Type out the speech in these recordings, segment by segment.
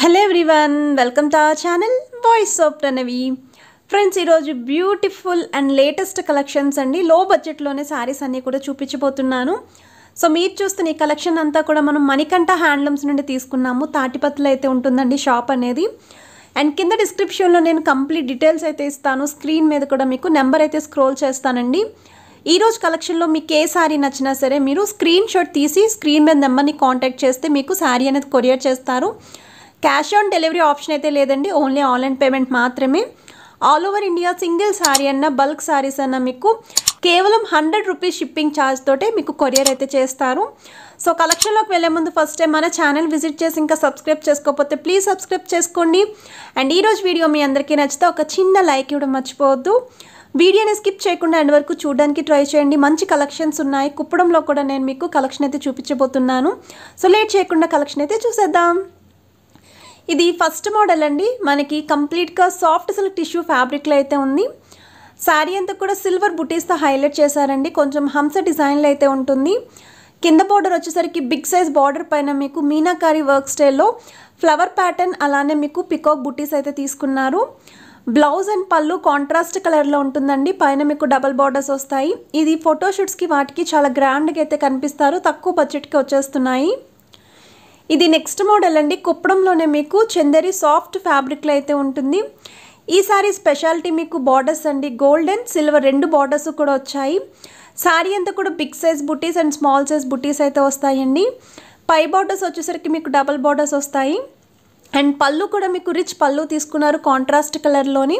hello everyone welcome to our channel voice of Pranavi friends ఈరోజు beautiful and latest collections అండి లో బడ్జెట్లోనే శారీస్ అన్నీ కూడా చూపించబోతున్నాను సో మీరు చూస్తున్న ఈ కలెక్షన్ అంతా కూడా మనం మణికంఠ హ్యాండ్లూమ్స్ నుండి తీసుకున్నాము తాటిపత్తులు అయితే ఉంటుందండి షాప్ అనేది అండ్ కింద డిస్క్రిప్షన్లో నేను కంప్లీట్ డీటెయిల్స్ అయితే ఇస్తాను స్క్రీన్ మీద కూడా మీకు నెంబర్ అయితే స్క్రోల్ చేస్తానండి ఈరోజు కలెక్షన్లో మీకు ఏ శారీ నచ్చినా సరే మీరు స్క్రీన్ షాట్ తీసి స్క్రీన్ మీద నెంబర్ని కాంటాక్ట్ చేస్తే మీకు శారీ అనేది కొరియర్ చేస్తారు క్యాష్ ఆన్ డెలివరీ ఆప్షన్ అయితే లేదండి ఓన్లీ ఆన్లైన్ పేమెంట్ మాత్రమే all over India single sari అన్న బల్క్ సారీస్ అన్న మీకు కేవలం హండ్రెడ్ రూపీస్ షిప్పింగ్ ఛార్జ్ తోటే మీకు కొరియర్ అయితే చేస్తారు సో కలెక్షన్లోకి వెళ్ళే ముందు ఫస్ట్ టైం మన ఛానల్ విజిట్ చేసి ఇంకా సబ్స్క్రైబ్ చేసుకోకపోతే ప్లీజ్ సబ్స్క్రైబ్ చేసుకోండి అండ్ ఈరోజు వీడియో మీ అందరికీ నచ్చితే ఒక చిన్న లైక్ ఇవ్వడం మర్చిపోవద్దు వీడియోని స్కిప్ చేయకుండా అండ్ వరకు చూడడానికి ట్రై చేయండి మంచి కలెక్షన్స్ ఉన్నాయి కుప్పడంలో కూడా నేను మీకు కలెక్షన్ అయితే చూపించబోతున్నాను సో లేట్ చేయకుండా కలెక్షన్ అయితే చూసేద్దాం ఇది ఫస్ట్ మోడల్ అండి మనకి కంప్లీట్గా సాఫ్ట్ సిల్క్ టిష్యూ ఫ్యాబ్రిక్లో అయితే ఉంది శారీ అంతా కూడా సిల్వర్ బుటీస్తో హైలైట్ చేశారండి కొంచెం హంస డిజైన్లో అయితే ఉంటుంది కింద బార్డర్ వచ్చేసరికి బిగ్ సైజ్ బార్డర్ పైన మీకు మీనాకారి వర్క్ స్టైల్లో ఫ్లవర్ ప్యాటర్న్ అలానే మీకు పికాక్ బుటీస్ అయితే తీసుకున్నారు బ్లౌజ్ అండ్ పళ్ళు కాంట్రాస్ట్ కలర్లో ఉంటుందండి పైన మీకు డబల్ బార్డర్స్ వస్తాయి ఇది ఫోటోషూట్స్కి వాటికి చాలా గ్రాండ్గా అయితే కనిపిస్తారు తక్కువ బడ్జెట్కి వచ్చేస్తున్నాయి ఇది నెక్స్ట్ మోడల్ అండి కుప్పడంలోనే మీకు చందరి సాఫ్ట్ ఫ్యాబ్రిక్లో అయితే ఉంటుంది ఈసారి స్పెషాలిటీ మీకు బార్డర్స్ అండి గోల్డ్ అండ్ సిల్వర్ రెండు బార్డర్స్ కూడా వచ్చాయి శారీ అంతా కూడా big size buttis and small size buttis అయితే వస్తాయండి పై బార్డర్స్ వచ్చేసరికి మీకు డబల్ బార్డర్స్ వస్తాయి అండ్ పళ్ళు కూడా మీకు రిచ్ పళ్ళు తీసుకున్నారు కాంట్రాస్ట్ కలర్లోని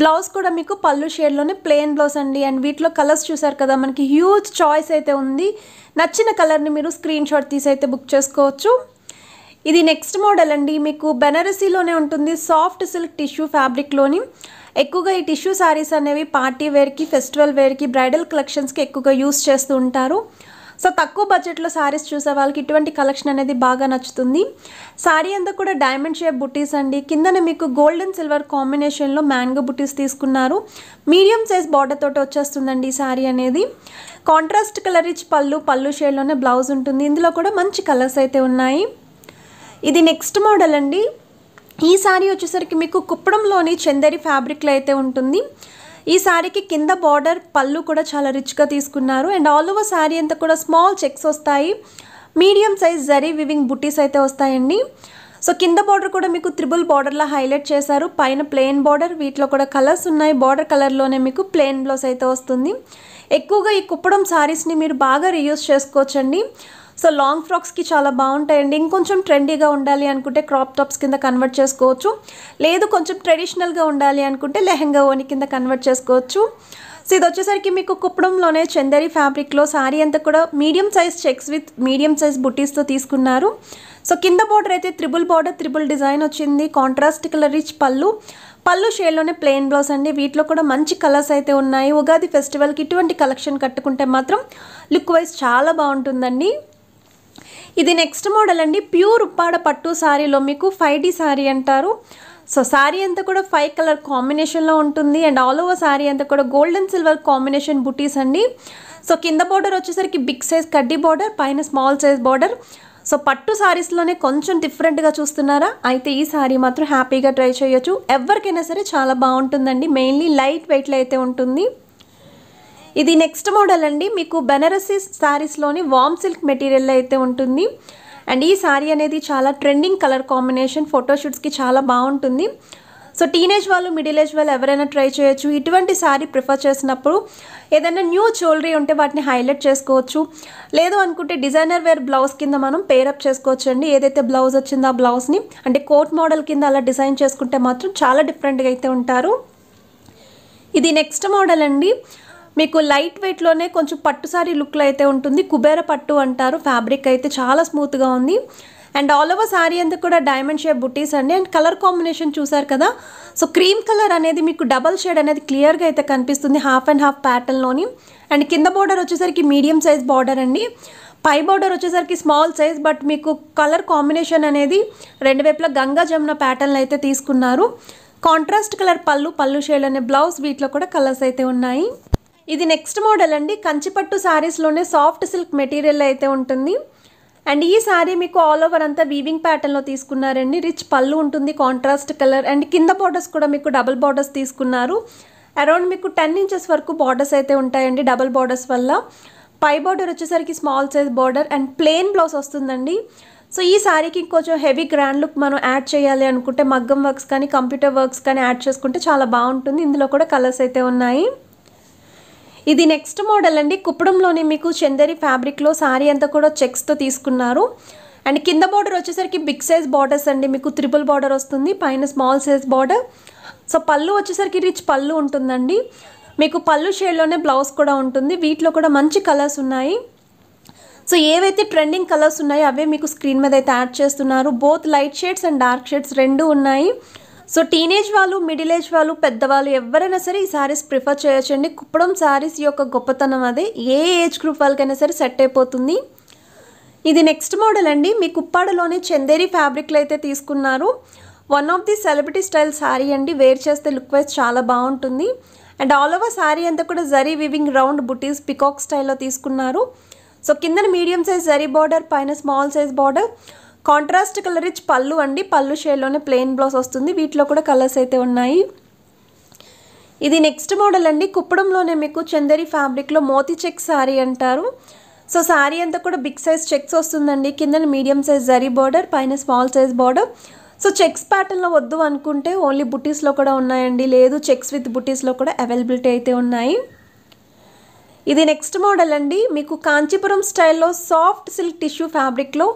బ్లౌజ్ కూడా మీకు పళ్ళు షేడ్లోనే ప్లెయిన్ బ్లౌజ్ అండి అండ్ వీటిలో కలర్స్ చూసారు కదా మనకి హ్యూజ్ చాయిస్ అయితే ఉంది నచ్చిన కలర్ని మీరు స్క్రీన్ షాట్ తీసి అయితే బుక్ చేసుకోవచ్చు ఇది నెక్స్ట్ మోడల్ అండి మీకు బెనారసీలోనే ఉంటుంది సాఫ్ట్ సిల్క్ టిష్యూ ఫ్యాబ్రిక్లోని ఎక్కువగా ఈ టిష్యూ శారీస్ అనేవి పార్టీ వేర్కి ఫెస్టివల్ వేర్కి బ్రైడల్ కలెక్షన్స్కి ఎక్కువగా యూస్ చేస్తూ ఉంటారు సో తక్కువ బడ్జెట్లో శారీస్ చూసే వాళ్ళకి ఇటువంటి కలెక్షన్ అనేది బాగా నచ్చుతుంది శారీ అంతా కూడా డైమండ్ షేప్ బుటీస్ అండి కిందనే మీకు గోల్డ్ అండ్ సిల్వర్ కాంబినేషన్లో మ్యాంగో బుటీస్ తీసుకున్నారు మీడియం సైజ్ బార్డర్ తోటి వచ్చేస్తుందండి ఈ శారీ అనేది కాంట్రాస్ట్ కలర్ ఇచ్చి పళ్ళు పళ్ళు షేడ్లోనే బ్లౌజ్ ఉంటుంది ఇందులో కూడా మంచి కలర్స్ అయితే ఉన్నాయి ఇది నెక్స్ట్ మోడల్ అండి ఈ శారీ వచ్చేసరికి మీకు కుప్పడంలోని చందరి ఫ్యాబ్రిక్లో అయితే ఉంటుంది ఈ శారీకి కింద బార్డర్ పళ్ళు కూడా చాలా రిచ్గా తీసుకున్నారు అండ్ ఆల్ ఓవర్ శారీ అంతా కూడా స్మాల్ చెక్స్ వస్తాయి medium size zari weaving buttis అయితే వస్తాయండి సో కింద బార్డర్ కూడా మీకు త్రిబుల్ బార్డర్లో హైలైట్ చేశారు పైన ప్లెయిన్ బార్డర్ వీటిలో కూడా కలర్స్ ఉన్నాయి బార్డర్ కలర్లోనే మీకు ప్లెయిన్ బ్లౌజ్ అయితే వస్తుంది ఎక్కువగా ఈ కుప్పడం శారీస్ని మీరు బాగా రీయూస్ చేసుకోవచ్చండి సో లాంగ్ ఫ్రాక్స్కి చాలా బాగుంటాయండి ఇంకొంచెం ట్రెండీగా ఉండాలి అనుకుంటే క్రాప్ టాప్స్ కింద కన్వర్ట్ చేసుకోవచ్చు లేదు కొంచెం ట్రెడిషనల్గా ఉండాలి అనుకుంటే లెహెంగా ఓని కింద కన్వర్ట్ చేసుకోవచ్చు సో ఇది వచ్చేసరికి మీకు కుప్పడంలోనే చందరి ఫ్యాబ్రిక్లో శారీ అంతా కూడా medium size checks with medium size బుటీస్తో తీసుకున్నారు సో కింద బార్డర్ అయితే త్రిబుల్ బార్డర్ త్రిబుల్ డిజైన్ వచ్చింది contrast colour rich pallu pallu షేడ్లోనే ప్లెయిన్ బ్లౌజ్ అండి వీటిలో కూడా మంచి కలర్స్ అయితే ఉన్నాయి ఉగాది ఫెస్టివల్కి ఇటువంటి కలెక్షన్ కట్టుకుంటే మాత్రం లుక్ వైజ్ చాలా బాగుంటుందండి ఇది నెక్స్ట్ మోడల్ అండి ప్యూర్ ఉప్పాడ పట్టు శారీలో మీకు ఫైవ్ డి శారీ అంటారు సో శారీ అంతా కూడా ఫైవ్ కలర్ కాంబినేషన్లో ఉంటుంది అండ్ ఆల్ ఓవర్ శారీ అంతా కూడా గోల్డ్ అండ్ సిల్వర్ కాంబినేషన్ బుటీస్ అండి సో కింద బార్డర్ వచ్చేసరికి బిగ్ సైజ్ కడ్డీ బార్డర్ పైన స్మాల్ సైజ్ బార్డర్ సో పట్టు శారీస్లోనే కొంచెం డిఫరెంట్గా చూస్తున్నారా అయితే ఈ శారీ మాత్రం హ్యాపీగా ట్రై చేయొచ్చు ఎవరికైనా సరే చాలా బాగుంటుందండి మెయిన్లీ లైట్ వెయిట్లో అయితే ఉంటుంది ఇది నెక్స్ట్ మోడల్ అండి మీకు బెనారసీ శారీస్లోని వామ్ సిల్క్ మెటీరియల్ అయితే ఉంటుంది అండ్ ఈ శారీ అనేది చాలా ట్రెండింగ్ కలర్ కాంబినేషన్ ఫోటోషూట్స్కి చాలా బాగుంటుంది సో టీనేజ్ వాళ్ళు మిడిల్ ఏజ్ వాళ్ళు ఎవరైనా ట్రై చేయొచ్చు ఇటువంటి శారీ ప్రిఫర్ చేసినప్పుడు ఏదైనా న్యూ జ్యువెలరీ ఉంటే వాటిని హైలైట్ చేసుకోవచ్చు లేదు అనుకుంటే డిజైనర్ వేర్ బ్లౌజ్ కింద మనం పేరప్ చేసుకోవచ్చు అండి ఏదైతే బ్లౌజ్ వచ్చిందో ఆ బ్లౌజ్ని అంటే కోట్ మోడల్ కింద అలా డిజైన్ చేసుకుంటే మాత్రం చాలా డిఫరెంట్గా అయితే ఉంటారు ఇది నెక్స్ట్ మోడల్ అండి మీకు లైట్ వెయిట్లోనే కొంచెం పట్టు సారీ లుక్లో అయితే ఉంటుంది కుబేర పట్టు అంటారు ఫ్యాబ్రిక్ అయితే చాలా స్మూత్గా ఉంది అండ్ ఆల్ ఓవర్ శారీ అంతా కూడా డైమండ్ షేప్ బుటీస్ అండి అండ్ కలర్ కాంబినేషన్ చూసారు కదా సో క్రీమ్ కలర్ అనేది మీకు డబల్ షేడ్ అనేది క్లియర్గా అయితే కనిపిస్తుంది హాఫ్ అండ్ హాఫ్ ప్యాటర్న్లోని అండ్ కింద బార్డర్ వచ్చేసరికి మీడియం సైజ్ బార్డర్ అండి పై బార్డర్ వచ్చేసరికి స్మాల్ సైజ్ బట్ మీకు కలర్ కాంబినేషన్ అనేది రెండు వైపులా గంగా జమున ప్యాటర్న్లు అయితే తీసుకున్నారు కాంట్రాస్ట్ కలర్ పళ్ళు పళ్ళు షేడ్ అనే బ్లౌజ్ వీటిలో కూడా కలర్స్ అయితే ఉన్నాయి ఇది నెక్స్ట్ మోడల్ అండి కంచిపట్టు శారీస్లోనే సాఫ్ట్ సిల్క్ మెటీరియల్ అయితే ఉంటుంది అండ్ ఈ శారీ మీకు ఆల్ ఓవర్ అంతా వీవింగ్ ప్యాటర్న్లో తీసుకున్నారండి రిచ్ పళ్ళు ఉంటుంది కాంట్రాస్ట్ కలర్ అండ్ కింద బార్డర్స్ కూడా మీకు డబల్ బార్డర్స్ తీసుకున్నారు అరౌండ్ మీకు టెన్ ఇంచెస్ వరకు బార్డర్స్ అయితే ఉంటాయండి డబల్ బార్డర్స్ వల్ల పై బార్డర్ వచ్చేసరికి small size border and plain blouse వస్తుందండి సో ఈ శారీకి ఇంకొంచెం హెవీ గ్రాండ్ లుక్ మనం యాడ్ చేయాలి అనుకుంటే మగ్గం వర్క్స్ కానీ కంప్యూటర్ వర్క్స్ కానీ యాడ్ చేసుకుంటే చాలా బాగుంటుంది ఇందులో కూడా కలర్స్ అయితే ఉన్నాయి ఇది నెక్స్ట్ మోడల్ అండి కుప్పడంలోనే మీకు చందరి ఫ్యాబ్రిక్లో శారీ అంతా కూడా చెక్స్తో తీసుకున్నారు అండ్ కింద బార్డర్ వచ్చేసరికి బిగ్ సైజ్ బార్డర్స్ అండి మీకు త్రిపుల్ బార్డర్ వస్తుంది పైన స్మాల్ సైజ్ బార్డర్ సో పళ్ళు వచ్చేసరికి రిచ్ పళ్ళు ఉంటుందండి మీకు పళ్ళు షేడ్లోనే బ్లౌజ్ కూడా ఉంటుంది వీటిలో కూడా మంచి కలర్స్ ఉన్నాయి సో ఏవైతే ట్రెండింగ్ కలర్స్ ఉన్నాయో అవే మీకు స్క్రీన్ మీద అయితే యాడ్ చేస్తున్నారు both light shades and dark shades రెండు ఉన్నాయి సో టీనేజ్ వాళ్ళు మిడిల్ ఏజ్ వాళ్ళు పెద్దవాళ్ళు ఎవరైనా సరే ఈ శారీస్ ప్రిఫర్ చేయొచ్చండి కుప్పడం శారీస్ యొక్క గొప్పతనం అదే ఏ ఏజ్ గ్రూప్ వాళ్ళకైనా సరే సెట్ అయిపోతుంది ఇది నెక్స్ట్ మోడల్ అండి మీ కుప్పాడలోని చందేరి ఫ్యాబ్రిక్లు అయితే తీసుకున్నారు one of the celebrity style sari అండి వేర్ చేస్తే లుక్ వైజ్ చాలా బాగుంటుంది అండ్ ఆల్ ఓవర్ శారీ అంతా కూడా zari weaving round buttis peacock స్టైల్లో తీసుకున్నారు సో కిందన మీడియం సైజ్ జరీ బార్డర్ పైన small size border contrast colour rich pallu అండి పళ్ళు షేడ్లోనే ప్లెయిన్ బ్లౌజ్ వస్తుంది వీటిలో కూడా కలర్స్ అయితే ఉన్నాయి ఇది నెక్స్ట్ మోడల్ అండి కుప్పడంలోనే మీకు చందరి ఫ్యాబ్రిక్లో మోతి చెక్ శారీ అంటారు సో శారీ అంతా కూడా బిగ్ సైజ్ చెక్స్ వస్తుందండి కింద మీడియం సైజ్ జరీ బార్డర్ పైన small size border so checks ప్యాటర్న్లో వద్దు అనుకుంటే ఓన్లీ బుటీస్లో కూడా ఉన్నాయండి లేదు చెక్స్ విత్ బుటీస్లో కూడా అవైలబిలిటీ అయితే ఉన్నాయి ఇది నెక్స్ట్ మోడల్ అండి మీకు కాంచీపురం స్టైల్లో సాఫ్ట్ సిల్క్ టిష్యూ ఫ్యాబ్రిక్లో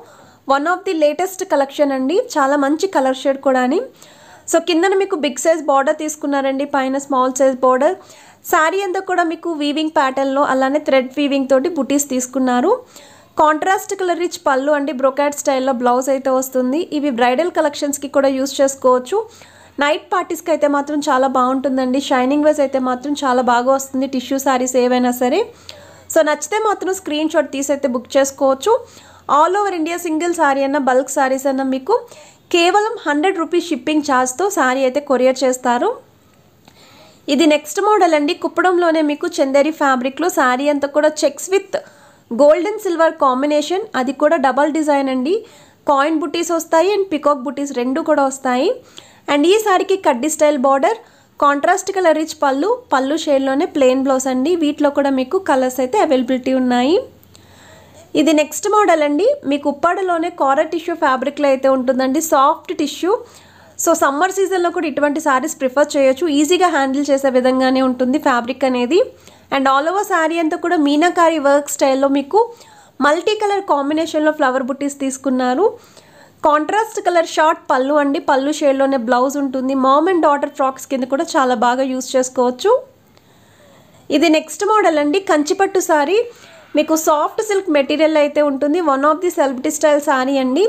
one of the latest collection అండి చాలా మంచి కలర్ షేడ్ కూడా అని సో కిందన మీకు బిగ్ సైజ్ బార్డర్ తీసుకున్నారండి పైన స్మాల్ సైజ్ బార్డర్ శారీ అంతా కూడా మీకు వీవింగ్ ప్యాటర్న్లో అలానే థ్రెడ్ వీవింగ్ తోటి బుటీస్ తీసుకున్నారు కాంట్రాస్ట్ కలర్ రిచ్ పళ్ళు అండి బ్రొకాట్ స్టైల్లో బ్లౌజ్ అయితే వస్తుంది ఇవి బ్రైడల్ కలెక్షన్స్కి కూడా యూస్ చేసుకోవచ్చు నైట్ పార్టీస్కి అయితే మాత్రం చాలా బాగుంటుందండి షైనింగ్ వేస్ అయితే మాత్రం చాలా బాగా వస్తుంది టిష్యూ శారీస్ ఏవైనా సరే సో నచ్చితే మాత్రం స్క్రీన్ షాట్ తీసి అయితే బుక్ చేసుకోవచ్చు all over India single sari అన్న బల్క్ శారీస్ అన్న మీకు కేవలం హండ్రెడ్ రూపీస్ షిప్పింగ్ ఛార్జ్తో శారీ అయితే కొరియర్ చేస్తారు ఇది నెక్స్ట్ మోడల్ అండి కుప్పడంలోనే మీకు చందేరి ఫ్యాబ్రిక్లో శారీ అంతా కూడా checks with gold and silver combination అది కూడా డబల్ డిజైన్ అండి కాయిన్ బుటీస్ వస్తాయి అండ్ పికాక్ బుటీస్ రెండు కూడా వస్తాయి అండ్ ఈ సారీకి కడ్డీ style border contrast colour rich pallu pallu షేడ్లోనే ప్లెయిన్ బ్లౌజ్ అండి వీటిలో కూడా మీకు కలర్స్ అయితే అవైలబిలిటీ ఉన్నాయి ఇది నెక్స్ట్ మోడల్ అండి మీకు ఉప్పాడలోనే కార టిష్యూ ఫ్యాబ్రిక్లో అయితే ఉంటుందండి సాఫ్ట్ టిష్యూ సో సమ్మర్ సీజన్లో కూడా ఇటువంటి శారీస్ ప్రిఫర్ చేయొచ్చు ఈజీగా హ్యాండిల్ చేసే విధంగానే ఉంటుంది ఫ్యాబ్రిక్ అనేది అండ్ ఆల్ ఓవర్ శారీ అంతా కూడా మీనాకారి వర్క్ స్టైల్లో మీకు మల్టీ కలర్ కాంబినేషన్లో ఫ్లవర్ బుట్టీస్ తీసుకున్నారు కాంట్రాస్ట్ కలర్ షార్ట్ పళ్ళు అండి పళ్ళు షేడ్లోనే బ్లౌజ్ ఉంటుంది మామ్ అండ్ డాటర్ ఫ్రాక్స్ కింద కూడా చాలా బాగా యూస్ చేసుకోవచ్చు ఇది నెక్స్ట్ మోడల్ అండి కంచిపట్టు శారీ మీకు సాఫ్ట్ సిల్క్ మెటీరియల్ అయితే ఉంటుంది one of the self style sari అండి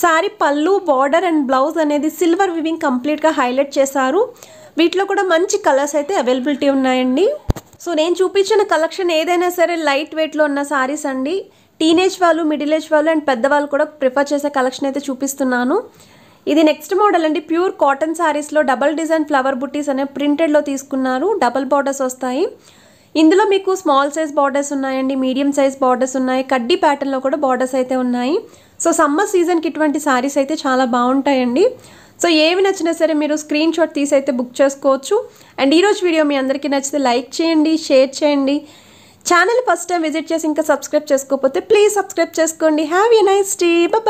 sari pallu border and blouse అనేది సిల్వర్ వివింగ్ కంప్లీట్గా హైలైట్ చేశారు వీటిలో కూడా మంచి కలర్స్ అయితే అవైలబిలిటీ ఉన్నాయండి సో నేను చూపించిన కలెక్షన్ ఏదైనా సరే లైట్ వెయిట్లో ఉన్న శారీస్ అండి టీనేజ్ వాళ్ళు మిడిల్ ఏజ్ వాళ్ళు అండ్ పెద్దవాళ్ళు కూడా ప్రిఫర్ చేసే కలెక్షన్ అయితే చూపిస్తున్నాను ఇది నెక్స్ట్ మోడల్ అండి ప్యూర్ కాటన్ శారీస్లో డబల్ డిజైన్ ఫ్లవర్ బుట్టీస్ అనే ప్రింటెడ్లో తీసుకున్నారు డబల్ బార్డర్స్ వస్తాయి ఇందులో మీకు స్మాల్ సైజ్ బార్డర్స్ ఉన్నాయండి మీడియం సైజ్ బార్డర్స్ ఉన్నాయి కడ్డీ ప్యాటర్న్లో కూడా బార్డర్స్ అయితే ఉన్నాయి సో సమ్మర్ సీజన్కి ఇటువంటి శారీస్ అయితే చాలా బాగుంటాయండి సో ఏవి నచ్చినా సరే మీరు స్క్రీన్ షాట్ తీసి అయితే బుక్ చేసుకోవచ్చు అండ్ ఈరోజు వీడియో మీ అందరికీ నచ్చితే లైక్ చేయండి షేర్ చేయండి ఛానల్ ఫస్ట్ టైం విజిట్ చేసి ఇంకా సబ్స్క్రైబ్ చేసుకోకపోతే ప్లీజ్ సబ్స్క్రైబ్ చేసుకోండి have a nice day bye